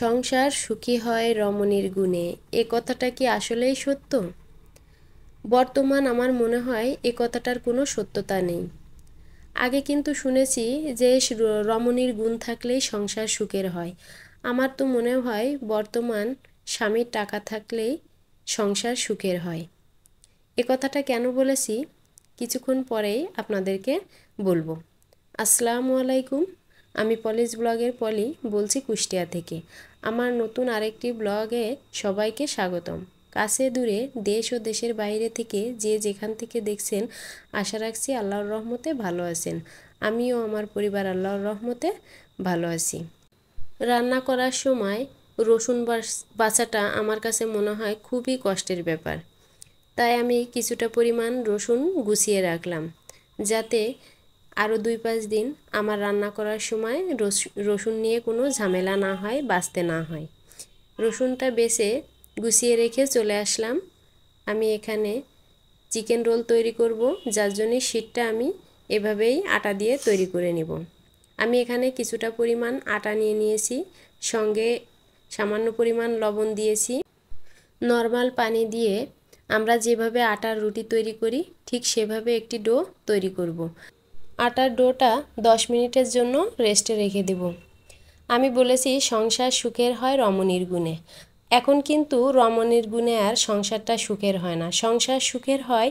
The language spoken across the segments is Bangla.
সংসার সুখী হয় রমণীর গুণে এ কথাটা কি আসলেই সত্য বর্তমান আমার মনে হয় এ কথাটার কোনো সত্যতা নেই আগে কিন্তু শুনেছি যে রমণীর গুণ থাকলেই সংসার সুখের হয় আমার তো মনে হয় বর্তমান স্বামীর টাকা থাকলেই সংসার সুখের হয় এ কথাটা কেন বলেছি কিছুক্ষণ পরেই আপনাদেরকে বলবো আসসালামু আলাইকুম আমি পলিস ব্লগের পলি বলছি কুষ্টিয়া থেকে আমার নতুন আরেকটি ব্লগে সবাইকে স্বাগতম কাছে দূরে দেশ ও দেশের বাইরে থেকে যে যেখান থেকে দেখছেন আশা রাখছি আল্লাহর রহমতে ভালো আছেন আমিও আমার পরিবার আল্লাহর রহমতে ভালো আছি রান্না করার সময় রসুন বাছাটা আমার কাছে মনে হয় খুবই কষ্টের ব্যাপার তাই আমি কিছুটা পরিমাণ রসুন গুছিয়ে রাখলাম যাতে আরও দুই পাঁচ দিন আমার রান্না করার সময় রসুন নিয়ে কোনো ঝামেলা না হয় বাঁচতে না হয় রসুনটা বেছে গুছিয়ে রেখে চলে আসলাম আমি এখানে চিকেন রোল তৈরি করব যার জন্যে শীতটা আমি এভাবেই আটা দিয়ে তৈরি করে নেব আমি এখানে কিছুটা পরিমাণ আটা নিয়ে নিয়েছি সঙ্গে সামান্য পরিমাণ লবণ দিয়েছি নর্মাল পানি দিয়ে আমরা যেভাবে আটার রুটি তৈরি করি ঠিক সেভাবে একটি ডো তৈরি করব। আটার ডোটা 10 মিনিটের জন্য রেস্টে রেখে দেব আমি বলেছি সংসার সুখের হয় রমণীর গুণে এখন কিন্তু রমণীর গুণে আর সংসারটা সুখের হয় না সংসার সুখের হয়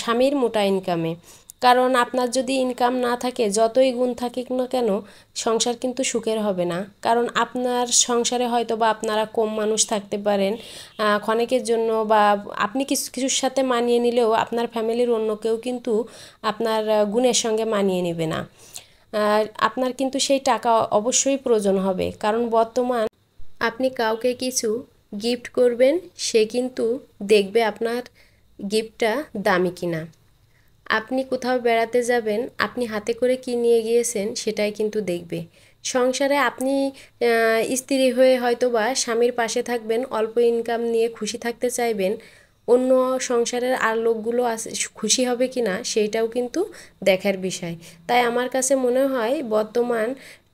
স্বামীর মোটা ইনকামে কারণ আপনার যদি ইনকাম না থাকে যতই গুণ থাকিক না কেন সংসার কিন্তু সুখের হবে না কারণ আপনার সংসারে হয়তো বা আপনারা কম মানুষ থাকতে পারেন ক্ষণেকের জন্য বা আপনি কিছু কিছুর সাথে মানিয়ে নিলেও আপনার ফ্যামিলির অন্য কেউ কিন্তু আপনার গুণের সঙ্গে মানিয়ে নেবে না আপনার কিন্তু সেই টাকা অবশ্যই প্রয়োজন হবে কারণ বর্তমান আপনি কাউকে কিছু গিফট করবেন সে কিন্তু দেখবে আপনার গিফটটা দামি কিনা আপনি কোথাও বেড়াতে যাবেন আপনি হাতে করে কি নিয়ে গিয়েছেন সেটাই কিন্তু দেখবে সংসারে আপনি স্ত্রী হয়ে হয়তো বা স্বামীর পাশে থাকবেন অল্প ইনকাম নিয়ে খুশি থাকতে চাইবেন অন্য সংসারের আর লোকগুলো খুশি হবে কি না সেইটাও কিন্তু দেখার বিষয় তাই আমার কাছে মনে হয় বর্তমান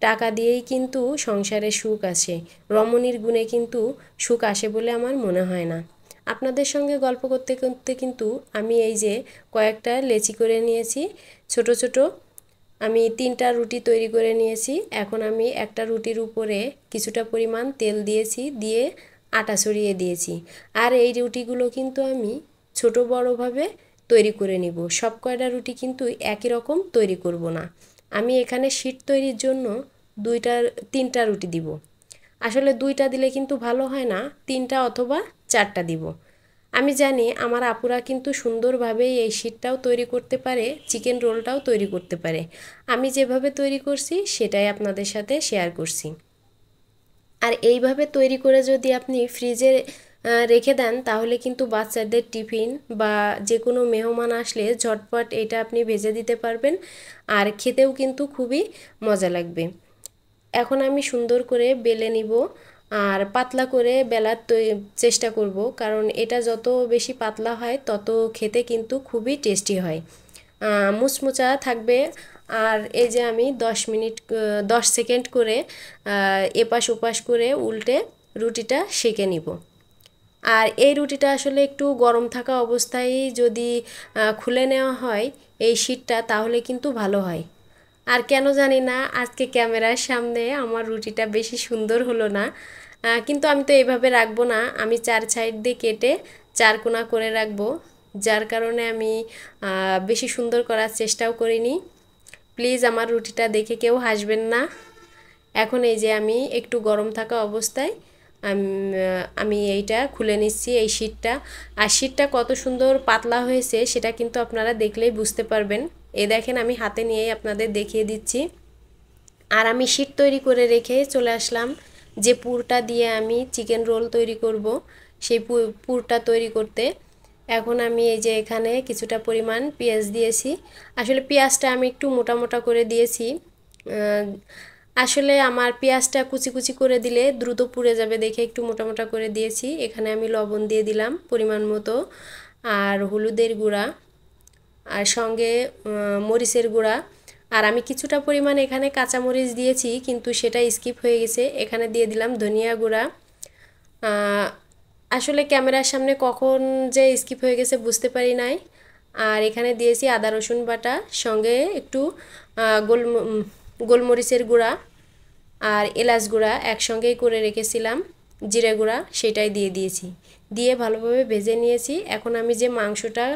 টাকা দিয়েই কিন্তু সংসারে সুখ আসে রমণীর গুণে কিন্তু সুখ আসে বলে আমার মনে হয় না আপনাদের সঙ্গে গল্প করতে করতে কিন্তু আমি এই যে কয়েকটা লেচি করে নিয়েছি ছোট ছোট আমি তিনটা রুটি তৈরি করে নিয়েছি এখন আমি একটা রুটির উপরে কিছুটা পরিমাণ তেল দিয়েছি দিয়ে আটা ছড়িয়ে দিয়েছি আর এই রুটিগুলো কিন্তু আমি ছোট বড়ভাবে তৈরি করে নিব সব কয়টা রুটি কিন্তু একই রকম তৈরি করব না আমি এখানে শীত তৈরির জন্য দুইটা তিনটা রুটি দিব আসলে দুইটা দিলে কিন্তু ভালো হয় না তিনটা অথবা চারটা দিব আমি জানি আমার আপুরা কিন্তু সুন্দরভাবে এই শীতটাও তৈরি করতে পারে চিকেন রোলটাও তৈরি করতে পারে আমি যেভাবে তৈরি করছি সেটাই আপনাদের সাথে শেয়ার করছি আর এইভাবে তৈরি করে যদি আপনি ফ্রিজে রেখে দেন তাহলে কিন্তু বাচ্চাদের টিফিন বা যে কোনো মেহমান আসলে ঝটপট এটা আপনি ভেজে দিতে পারবেন আর খেতেও কিন্তু খুবই মজা লাগবে এখন আমি সুন্দর করে বেলে নিব আর পাতলা করে বেলার চেষ্টা করব কারণ এটা যত বেশি পাতলা হয় তত খেতে কিন্তু খুবই টেস্টি হয় মুচমুচা থাকবে আর এই যে আমি 10 মিনিট 10 সেকেন্ড করে এপাশ ওপাশ করে উল্টে রুটিটা সেঁকে নিব আর এই রুটিটা আসলে একটু গরম থাকা অবস্থায় যদি খুলে নেওয়া হয় এই শীতটা তাহলে কিন্তু ভালো হয় আর কেন জানি না আজকে ক্যামেরার সামনে আমার রুটিটা বেশি সুন্দর হলো না কিন্তু আমি তো এভাবে রাখবো না আমি চার সাইড দিয়ে কেটে চারকোনা করে রাখবো যার কারণে আমি বেশি সুন্দর করার চেষ্টাও করিনি প্লিজ আমার রুটিটা দেখে কেউ হাসবেন না এখন এই যে আমি একটু গরম থাকা অবস্থায় আমি এইটা খুলে নিচ্ছি এই শীতটা আর শীতটা কত সুন্দর পাতলা হয়েছে সেটা কিন্তু আপনারা দেখলেই বুঝতে পারবেন এ দেখেন আমি হাতে নিয়েই আপনাদের দেখিয়ে দিচ্ছি আর আমি শীট তৈরি করে রেখে চলে আসলাম যে পুরটা দিয়ে আমি চিকেন রোল তৈরি করব সেই পুরটা তৈরি করতে এখন আমি এই যে এখানে কিছুটা পরিমাণ পেঁয়াজ দিয়েছি আসলে পেঁয়াজটা আমি একটু মোটা মোটা করে দিয়েছি আসলে আমার পেঁয়াজটা কুচি কুচি করে দিলে দ্রুত পুড়ে যাবে দেখে একটু মোটা মোটা করে দিয়েছি এখানে আমি লবণ দিয়ে দিলাম পরিমাণ মতো আর হলুদের গুঁড়া আর সঙ্গে মরিচের গুঁড়া আর আমি কিছুটা পরিমাণ এখানে কাঁচামরিচ দিয়েছি কিন্তু সেটা স্কিপ হয়ে গেছে এখানে দিয়ে দিলাম ধনিয়া গুঁড়া আসলে ক্যামেরার সামনে কখন যে স্কিপ হয়ে গেছে বুঝতে পারি নাই আর এখানে দিয়েছি আদা রসুন বাটা সঙ্গে একটু গোল গোলমরিচের গুঁড়া আর এলাচ গুঁড়া একসঙ্গেই করে রেখেছিলাম জিরে গুঁড়া সেটাই দিয়ে দিয়েছি দিয়ে ভালোভাবে ভেজে নিয়েছি এখন আমি যে মাংসটা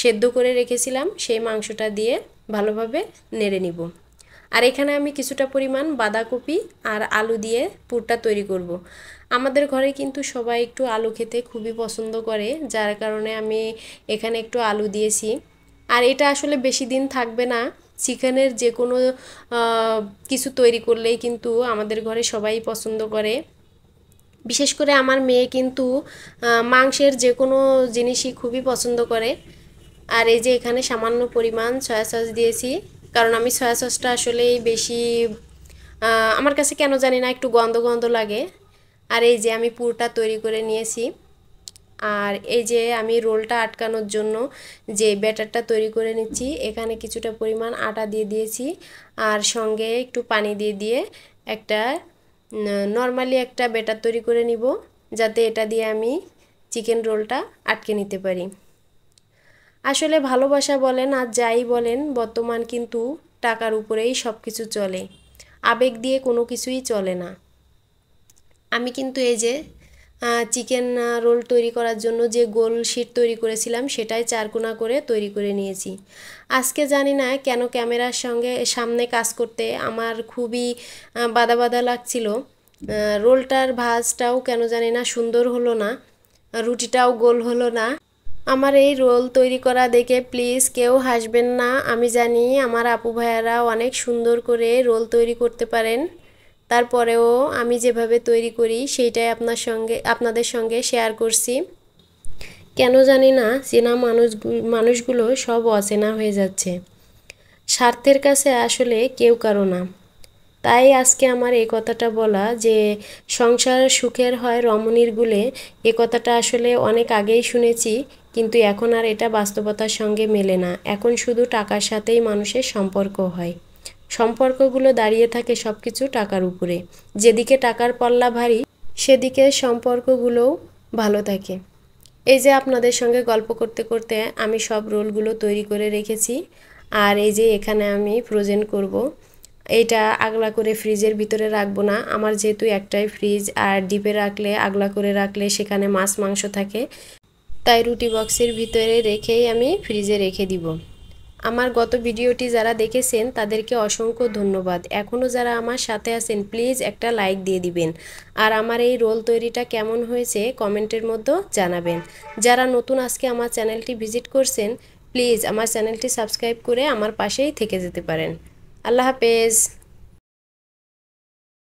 সেদ্ধ করে রেখেছিলাম সেই মাংসটা দিয়ে ভালোভাবে নেড়ে নিব আর এখানে আমি কিছুটা পরিমাণ বাঁধাকপি আর আলু দিয়ে পুরটা তৈরি করব। আমাদের ঘরে কিন্তু সবাই একটু আলু খেতে খুবই পছন্দ করে যার কারণে আমি এখানে একটু আলু দিয়েছি আর এটা আসলে বেশি দিন থাকবে না চিকেনের যে কোনো কিছু তৈরি করলেই কিন্তু আমাদের ঘরে সবাই পছন্দ করে বিশেষ করে আমার মেয়ে কিন্তু মাংসের যে কোনো জিনিসই খুবই পছন্দ করে আর এই যে এখানে সামান্য পরিমাণ সয়া সস দিয়েছি কারণ আমি সয়া সসটা আসলেই বেশি আমার কাছে কেন জানি না একটু গন্ধ গন্ধ লাগে আর এই যে আমি পুরটা তৈরি করে নিয়েছি আর এই যে আমি রোলটা আটকানোর জন্য যে ব্যাটারটা তৈরি করে নিচ্ছি এখানে কিছুটা পরিমাণ আটা দিয়ে দিয়েছি আর সঙ্গে একটু পানি দিয়ে দিয়ে একটা নর্মালি একটা ব্যাটার তৈরি করে নিব যাতে এটা দিয়ে আমি চিকেন রোলটা আটকে নিতে পারি আসলে ভালোবাসা বলেন আর যাই বলেন বর্তমান কিন্তু টাকার উপরেই সব কিছু চলে আবেগ দিয়ে কোনো কিছুই চলে না আমি কিন্তু এই যে চিকেন রোল তৈরি করার জন্য যে গোল শিট তৈরি করেছিলাম সেটাই চারকোনা করে তৈরি করে নিয়েছি আজকে জানি না কেন ক্যামেরার সঙ্গে সামনে কাজ করতে আমার খুবই বাধা বাধা লাগছিল রোলটার ভাজটাও কেন জানি না সুন্দর হলো না রুটিটাও গোল হলো না আমার এই রোল তৈরি করা দেখে প্লিজ কেউ হাসবেন না আমি জানি আমার আপু ভাইয়ারা অনেক সুন্দর করে রোল তৈরি করতে পারেন তারপরেও আমি যেভাবে তৈরি করি সেইটাই আপনার সঙ্গে আপনাদের সঙ্গে শেয়ার করছি কেন জানি না চেনা মানুষ মানুষগুলো সব অচেনা হয়ে যাচ্ছে স্বার্থের কাছে আসলে কেউ কারো না তাই আজকে আমার এই কথাটা বলা যে সংসার সুখের হয় রমণীর গুলে এ কথাটা আসলে অনেক আগেই শুনেছি কিন্তু এখন আর এটা বাস্তবতার সঙ্গে মেলে না এখন শুধু টাকার সাথেই মানুষের সম্পর্ক হয় সম্পর্কগুলো দাঁড়িয়ে থাকে সব কিছু টাকার উপরে যেদিকে টাকার পাল্লা ভারী সেদিকে সম্পর্কগুলোও ভালো থাকে এই যে আপনাদের সঙ্গে গল্প করতে করতে আমি সব রোলগুলো তৈরি করে রেখেছি আর এই যে এখানে আমি প্রেজেন্ট করব এটা আগলা করে ফ্রিজের ভিতরে রাখবো না আমার যেহেতু একটাই ফ্রিজ আর ডিপে রাখলে আগলা করে রাখলে সেখানে মাছ মাংস থাকে তাই রুটি বক্সের ভিতরে রেখেই আমি ফ্রিজে রেখে দিব আমার গত ভিডিওটি যারা দেখেছেন তাদেরকে অসংখ্য ধন্যবাদ এখনও যারা আমার সাথে আছেন প্লিজ একটা লাইক দিয়ে দিবেন আর আমার এই রোল তৈরিটা কেমন হয়েছে কমেন্টের মধ্যে জানাবেন যারা নতুন আজকে আমার চ্যানেলটি ভিজিট করছেন প্লিজ আমার চ্যানেলটি সাবস্ক্রাইব করে আমার পাশেই থেকে যেতে পারেন الله حافظ